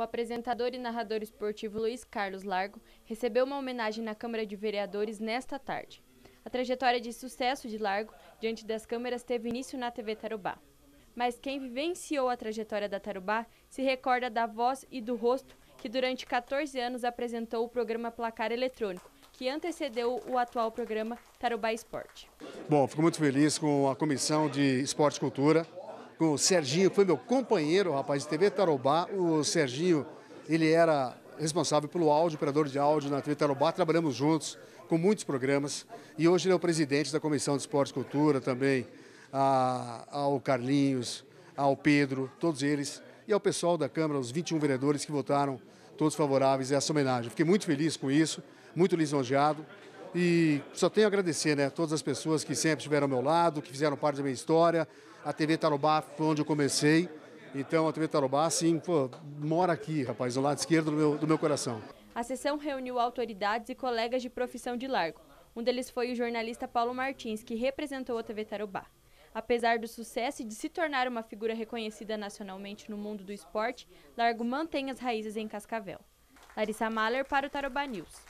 o apresentador e narrador esportivo Luiz Carlos Largo recebeu uma homenagem na Câmara de Vereadores nesta tarde. A trajetória de sucesso de Largo diante das câmeras teve início na TV Tarubá. Mas quem vivenciou a trajetória da Tarubá se recorda da voz e do rosto que durante 14 anos apresentou o programa Placar Eletrônico, que antecedeu o atual programa Tarubá Esporte. Bom, fico muito feliz com a Comissão de Esporte e Cultura, com o Serginho, foi meu companheiro, rapaz, de TV Tarobá. O Serginho, ele era responsável pelo áudio, operador de áudio na TV Tarobá. Trabalhamos juntos com muitos programas e hoje ele é o presidente da Comissão de Esporte e Cultura também, a, ao Carlinhos, ao Pedro, todos eles, e ao pessoal da Câmara, os 21 vereadores que votaram todos favoráveis a essa homenagem. Fiquei muito feliz com isso, muito lisonjeado. E só tenho a agradecer, né? Todas as pessoas que sempre estiveram ao meu lado, que fizeram parte da minha história. A TV Tarobá foi onde eu comecei. Então a TV Tarobá, sim, pô, mora aqui, rapaz, do lado esquerdo do meu, do meu coração. A sessão reuniu autoridades e colegas de profissão de largo. Um deles foi o jornalista Paulo Martins, que representou a TV Tarobá. Apesar do sucesso e de se tornar uma figura reconhecida nacionalmente no mundo do esporte, Largo mantém as raízes em Cascavel. Larissa Mahler para o Tarobá News.